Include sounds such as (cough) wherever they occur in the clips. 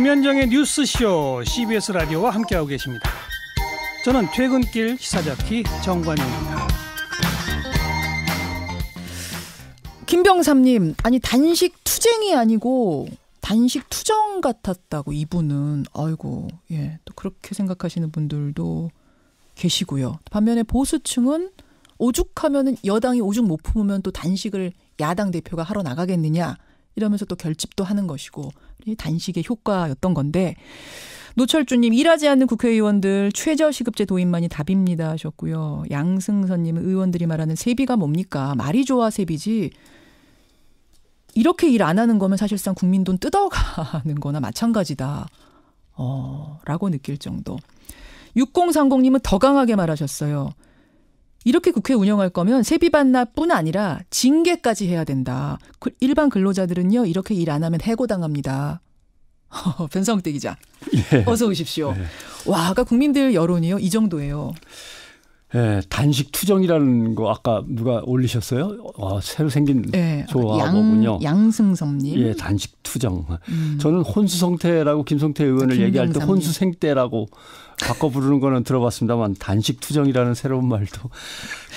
김현정의 뉴스쇼 CBS 라디오와 함께하고 계십니다. 저는 퇴근길 시사자키 정관입니다. 김병삼님, 아니 단식 투쟁이 아니고 단식 투정 같았다고 이분은 아이고 예또 그렇게 생각하시는 분들도 계시고요. 반면에 보수층은 오죽하면은 여당이 오죽 못 품으면 또 단식을 야당 대표가 하러 나가겠느냐 이러면서 또 결집도 하는 것이고 단식의 효과였던 건데 노철주님 일하지 않는 국회의원들 최저시급제 도입만이 답입니다 하셨고요. 양승선님 의원들이 말하는 세비가 뭡니까? 말이 좋아 세비지. 이렇게 일 안 하는 거면 사실상 국민 돈 뜯어가는 거나 마찬가지다. 어, 라고 느낄 정도. 6030님은 더 강하게 말하셨어요. 이렇게 국회 운영할 거면 세비 반납뿐 아니라 징계까지 해야 된다. 그 일반 근로자들은요 이렇게 일 안 하면 해고당합니다. (laughs) 변성태 기자, 예. 어서 오십시오. 예. 와, 아까 국민들 여론이요 이 정도예요. 예, 단식 투정이라는 거 아까 누가 올리셨어요? 와, 어, 새로 생긴 예, 조합군요. 양승섭님. 예, 단식 투정. 음. 저는 혼수성태라고 김성태 의원을 아, 얘기할 때 혼수생태라고 바꿔 부르는 거는 들어봤습니다만 단식 투정이라는 새로운 말도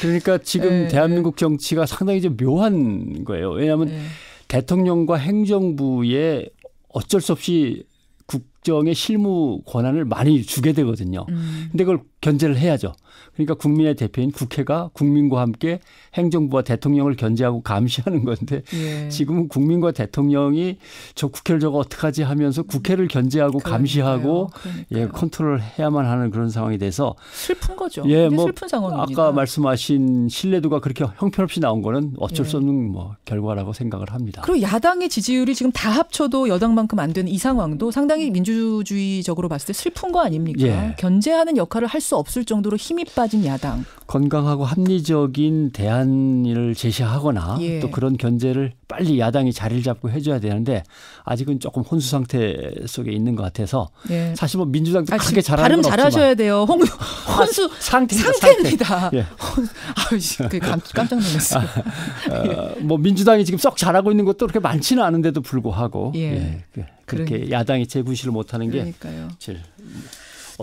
그러니까 지금 예, 대한민국 정치가 상당히 좀 묘한 거예요. 왜냐하면 예. 대통령과 행정부의 어쩔 수 없이 국 국정의 실무 권한을 많이 주게 되거든요. 음. 근데 그걸 견제를 해야죠. 그러니까 국민의 대표인 국회가 국민과 함께 행정부와 대통령을 견제하고 감시하는 건데 예. 지금은 국민과 대통령이 저 국회를 저거 어떡하지 하면서 국회를 견제하고 그러니까요. 감시하고 예, 그러니까요. 예 컨트롤해야만 하는 그런 상황이 돼서 슬픈 거죠. 예, 뭐 슬픈 상황입니다. 아까 말씀하신 신뢰도가 그렇게 형편없이 나온 거는 어쩔 예. 수 없는 예. 뭐 결과라고 생각을 합니다. 그리고 야당의 지지율이 지금 다 합쳐도 여당만큼 안 되는 이 상황도 상당히 민주 민주주의적으로 봤을 때 슬픈 거 아닙니까? 예. 견제하는 역할을 할 수 없을 정도로 힘이 빠진 야당. 건강하고 합리적인 대안을 제시하거나 예. 또 그런 견제를 빨리 야당이 자리를 잡고 해줘야 되는데 아직은 조금 혼수 상태 속에 있는 것 같아서 예. 사실 뭐 민주당도 아, 크게 잘하는 발음 잘하셔야 돼요. 홍, 아, 혼수 아, 상태입니다. 상태입니다. 예. (laughs) 아유, 그 깜짝 놀랐어요. 아, 어, 뭐 민주당이 지금 썩 잘하고 있는 것도 그렇게 많지는 않은데도 불구하고 예. 예. 그 그렇게 그러니까. 야당이 재분시를 못하는 게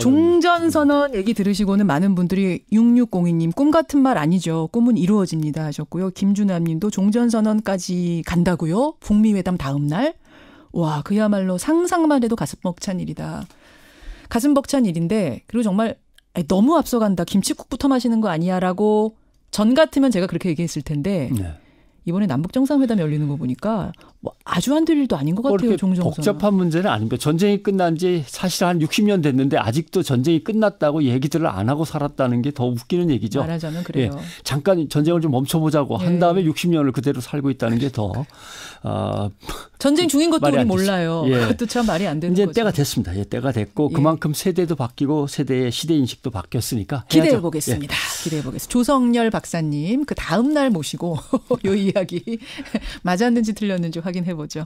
종전선언 음. 얘기 들으시고는 많은 분들이 6602님 꿈 같은 말 아니죠. 꿈은 이루어집니다 하셨고요. 김준남 님도 종전선언까지 간다고요. 북미회담 다음 날. 와 그야말로 상상만 해도 가슴 벅찬 일이다. 가슴 벅찬 일인데 그리고 정말 너무 앞서간다. 김치국부터 마시는 거 아니야라고 전 같으면 제가 그렇게 얘기했을 텐데 네. 이번에 남북 정상회담 열리는 거 보니까 뭐 아주 안 될 일도 아닌 것 같아요. 종종 복잡한 문제는 아닙니다. 전쟁이 끝난 지 사실 한 60년 됐는데 아직도 전쟁이 끝났다고 얘기들을 안 하고 살았다는 게 더 웃기는 얘기죠. 말하자면 그래요. 예, 잠깐 전쟁을 좀 멈춰보자고 예. 한 다음에 60년을 그대로 살고 있다는 게더 어, 전쟁 중인 것도 우리 몰라요. 예. (laughs) 그것도 참 말이 안 되는 이제 거죠. 때가 됐습니다. 예, 때가 됐고 예. 그만큼 세대도 바뀌고 세대의 시대 인식도 바뀌었으니까 기대해 보겠습니다. 기대해 보겠습니다. 조성열 박사님 그 다음 날 모시고 (laughs) 요 이야기. 이야기 (laughs) 맞았는지 틀렸는지 확인해 보죠.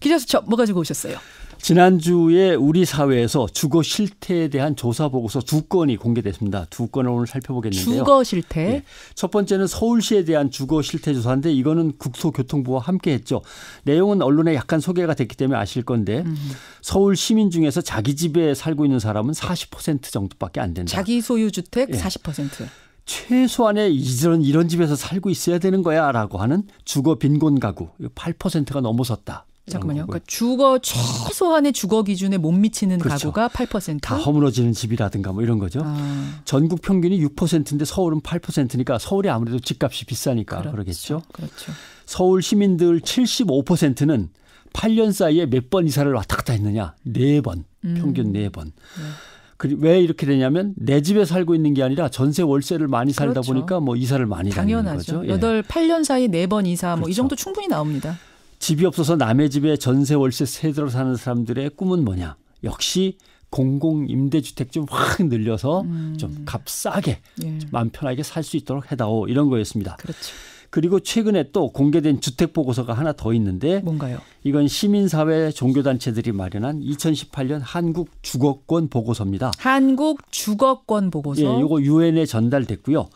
기자 수첩 뭐 가지고 오셨어요? 지난주에 우리 사회에서 주거 실태에 대한 조사 보고서 두 건이 공개됐습니다. 두 건을 오늘 살펴보겠는데요. 주거 실태. 네. 첫 번째는 서울시에 대한 주거 실태 조사인데 이거는 국토교통부와 함께 했죠. 내용은 언론에 약간 소개가 됐기 때문에 아실 건데 음. 서울 시민 중에서 자기 집에 살고 있는 사람은 40% 정도밖에 안 된다. 자기 소유 주택 40%. 예. 최소한의 이런, 이런 집에서 살고 있어야 되는 거야 라고 하는 주거 빈곤 가구 8%가 넘어섰다. 잠깐만요. 그러니까 주거 최소한의 주거 기준에 못 미치는 그렇죠. 가구가 8%. 다 허물어지는 집이라든가 뭐 이런 거죠. 아. 전국 평균이 6%인데 서울은 8%니까 서울이 아무래도 집값이 비싸니까 그렇죠. 그러겠죠 그렇죠. 서울 시민들 75%는 8년 사이에 몇 번 이사를 왔다 갔다 했느냐? 4번. 음. 평균 4번. 네. 그 왜 이렇게 되냐면 내 집에 살고 있는 게 아니라 전세 월세를 많이 살다 그렇죠. 보니까 뭐 이사를 많이 당연하죠. 다니는 거죠. 예. 여 8년 사이 네번 이사 뭐 그렇죠. 뭐이 정도 충분히 나옵니다. 집이 없어서 남의 집에 전세 월세 세대로 사는 사람들의 꿈은 뭐냐? 역시 공공 임대주택 좀 확 늘려서 음. 좀값 싸게 예. 좀 마음 편하게 살 수 있도록 해다오 이런 거였습니다. 그렇죠. 그리고 최근에 또 공개된 주택 보고서가 하나 더 있는데 뭔가요? 이건 시민사회 종교단체들이 마련한 2018년 한국 주거권 보고서입니다. 한국 주거권 보고서. 예, 요거 유엔에 전달됐고요.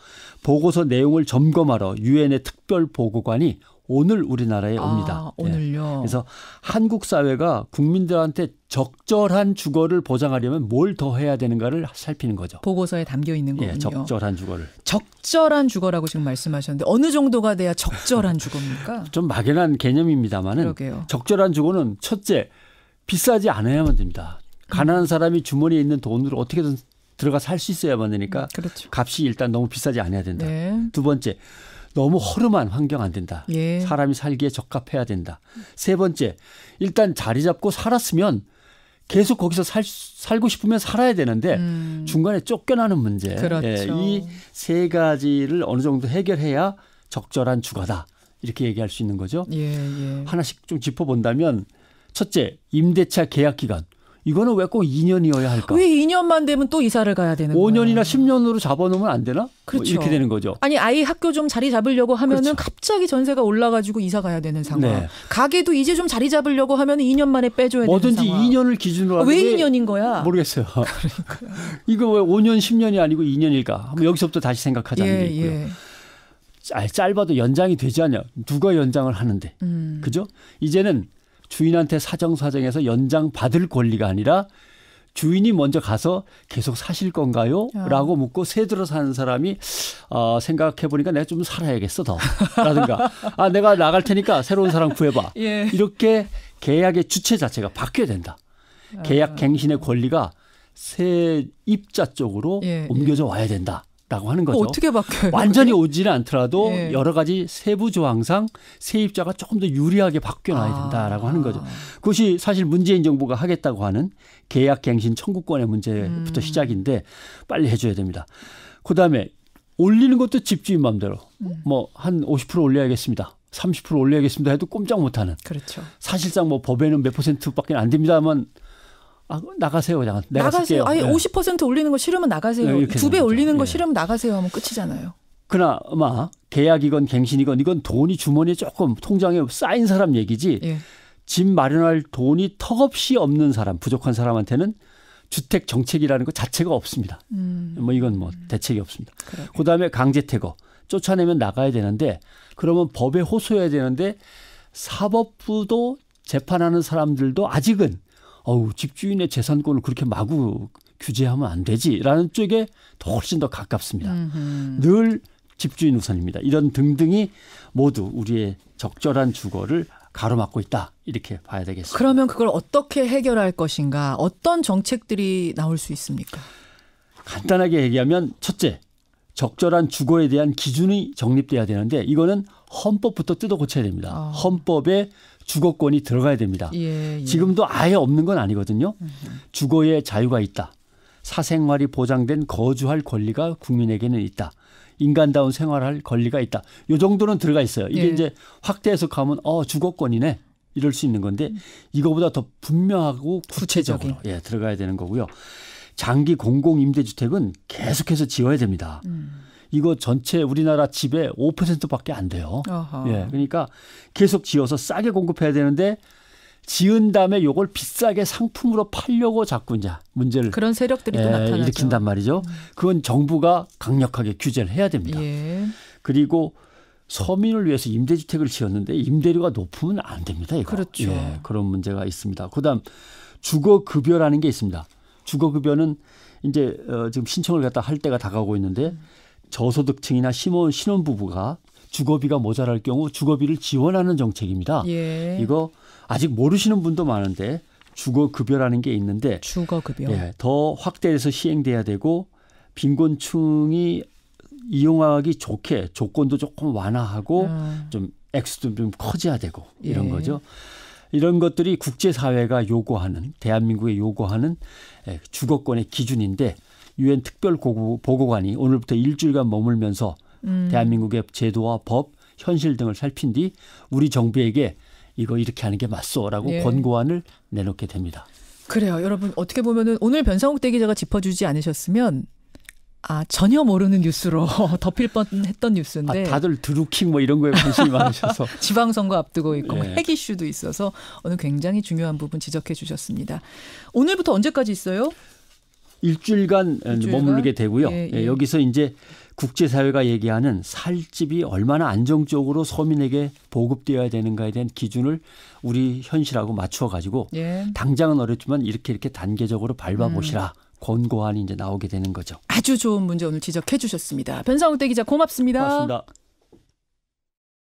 보고서 내용을 점검하러 유엔의 특별 보고관이 오늘 우리나라에 아, 옵니다. 예. 오늘요. 예. 그래서 한국 사회가 국민들한테 적절한 주거를 보장하려면 뭘 더 해야 되는가를 살피는 거죠. 보고서에 담겨 있는 예, 거군요. 예, 적절한 주거를. 적절한 주거라고 지금 말씀하셨는데 어느 정도가 돼야 적절한 주거입니까? (laughs) 좀 막연한 개념입니다만은 적절한 주거는 첫째 비싸지 않아야만 됩니다. 가난한 음. 사람이 주머니에 있는 돈으로 어떻게든 들어가 살 수 있어야만 되니까 음, 그렇죠. 값이 일단 너무 비싸지 않아야 된다. 네. 두 번째 너무 허름한 환경 안 된다. 예. 사람이 살기에 적합해야 된다. 세 번째, 일단 자리 잡고 살았으면 계속 거기서 살, 살고 싶으면 살아야 되는데 음. 중간에 쫓겨나는 문제. 그렇죠. 예, 이세 가지를 어느 정도 해결해야 적절한 주거다. 이렇게 얘기할 수 있는 거죠. 예, 예, 하나씩 좀 짚어본다면 첫째, 임대차 계약 기간. 이거는 왜 꼭 2년이어야 할까? 왜 2년만 되면 또 이사를 가야 되는 5년이나 10년으로 잡아놓으면 안 되나? 뭐 그렇죠. 뭐 이렇게 되는 거죠. 아니 아이 학교 좀 자리 잡으려고 하면은 그렇죠. 갑자기 전세가 올라가지고 이사 가야 되는 상황. 네. 가게도 이제 좀 자리 잡으려고 하면 2년 만에 빼줘야 되는 상황. 뭐든지 2년을 기준으로 아, 하는데 왜 2년인 거야? 모르겠어요. (laughs) 그러니까. 이거 왜 5년 10년이 아니고 2년일까? 한번 여기서부터 다시 생각하자는 예, 게 있고요. 예. 짧아도 연장이 되지 않냐? 누가 연장을 하는데, 음. 그죠? 이제는 주인한테 사정사정해서 연장 받을 권리가 아니라 주인이 먼저 가서 계속 사실 건가요? 아. 라고 묻고 새 들어 사는 사람이 어, 생각해 보니까 내가 좀 살아야겠어 더 라든가 아 내가 나갈 테니까 새로운 사람 구해봐 (laughs) 예. 이렇게 계약의 주체 자체가 바뀌어야 된다. 계약 아. 갱신의 권리가 새 입자 쪽으로 예, 예. 옮겨져 와야 된다. 바뀌었다고 하는 거죠. 어떻게 바뀌어요? 완전히 오지는 않더라도 예. 여러 가지 세부 조항상 세입자가 조금 더 유리하게 바뀌어놔야 아. 된다라고 아. 하는 거죠. 그것이 사실 문재인 정부가 하겠다고 하는 계약갱신 청구권의 문제부터 음. 시작인데 빨리 해줘야 됩니다. 그다음에 올리는 것도 집주인 마음대로 음. 뭐한 50% 올려야겠습니다. 30% 올려야겠습니다 해도 꼼짝 못하는. 그렇죠. 사실상 뭐 법에는 몇 퍼센트밖에 안 됩니다만 아, 나가세요 그냥 내가 나가세요. 쓸게요. 아예 네. 50% 올리는 거 싫으면 나가세요. 네, 두배 올리는 거 네. 싫으면 나가세요 하면 끝이잖아요. 그나마 러아 계약이건 갱신이건 이건 돈이 주머니에 조금 통장에 쌓인 사람 얘기지 예. 집 마련할 돈이 턱없이 없는 사람 부족한 사람한테는 주택 정책이라는 것 자체가 없습니다. 음. 뭐 이건 뭐 대책이 없습니다. 그래. 그다음에 강제 퇴거 쫓아내면 나가야 되는데 그러면 법에 호소해야 되는데 사법부도 재판하는 사람들도 아직은 어우 집주인의 재산권을 그렇게 마구 규제하면 안 되지라는 쪽에 더 훨씬 더 가깝습니다. 음흠. 늘 집주인 우선입니다. 이런 등등이 모두 우리의 적절한 주거를 가로막고 있다 이렇게 봐야 되겠습니다. 그러면 그걸 어떻게 해결할 것인가? 어떤 정책들이 나올 수 있습니까? 간단하게 얘기하면 첫째 적절한 주거에 대한 기준이 정립돼야 되는데 이거는 헌법부터 뜯어 고쳐야 됩니다. 아. 헌법에 주거권이 들어가야 됩니다. 예, 예. 지금도 아예 없는 건 아니거든요. 주거의 자유가 있다. 사생활이 보장된 거주할 권리가 국민에게는 있다. 인간다운 생활할 권리가 있다. 요 정도는 들어가 있어요. 이게 예. 이제 확대 해석하면 어 주거권이네 이럴 수 있는 건데 이거보다 더 분명하고 구체적으로 예 들어가야 되는 거고요. 장기 공공 임대주택은 계속해서 지어야 됩니다. 음. 이거 전체 우리나라 집의 5%밖에 안 돼요. 어허. 예. 그러니까 계속 지어서 싸게 공급해야 되는데 지은 다음에 요걸 비싸게 상품으로 팔려고 자꾸 이제 문제를 그런 세력들이 예, 나타나죠. 일으킨단 말이죠. 음. 그건 정부가 강력하게 규제를 해야 됩니다. 예. 그리고 서민을 위해서 임대주택을 지었는데 임대료가 높으면 안 됩니다. 이거. 그렇죠. 예, 그런 문제가 있습니다. 그다음 주거급여라는 게 있습니다. 주거급여는 이제 어, 지금 신청을 갖다 할 때가 다가오고 있는데 음. 저소득층이나 신혼, 신혼부부가 주거비가 모자랄 경우 주거비를 지원하는 정책입니다. 예. 이거 아직 모르시는 분도 많은데 주거급여라는 게 있는데 주거급여 예, 더 확대해서 시행돼야 되고 빈곤층이 이용하기 좋게 조건도 조금 완화하고 아. 좀 액수도 좀 커져야 되고 이런 예. 거죠. 이런 것들이 국제사회가 요구하는 대한민국에 요구하는 예, 주거권의 기준인데 유엔 특별 보고관이 오늘부터 일주일간 머물면서 음. 대한민국의 제도와 법, 현실 등을 살핀 뒤 우리 정부에게 이거 이렇게 하는 게 맞소라고 예. 권고안을 내놓게 됩니다. 그래요. 여러분 어떻게 보면은 오늘 변상욱 대기자가 짚어주지 않으셨으면 아 전혀 모르는 뉴스로 (laughs) 덮일 뻔했던 아, 뉴스인데 아, 다들 드루킹 뭐 이런 거에 관심이 많으셔서 (laughs) 지방선거 앞두고 있고 뭐 예. 핵 이슈도 있어서 오늘 굉장히 중요한 부분 지적해 주셨습니다. 오늘부터 언제까지 있어요? 일주일간, 일주일간? 머무르게 되고요. 예, 예, 예. 여기서 이제 국제사회가 얘기하는 살집이 얼마나 안정적으로 서민에게 보급되어야 되는가에 대한 기준을 우리 현실하고 맞춰 가지고 예. 당장은 어렵지만 이렇게 이렇게 단계적으로 밟아 보시라. 음. 권고안이 이제 나오게 되는 거죠. 아주 좋은 문제 오늘 지적해 주셨습니다. 변상욱 대기자 고맙습니다. 고맙습니다.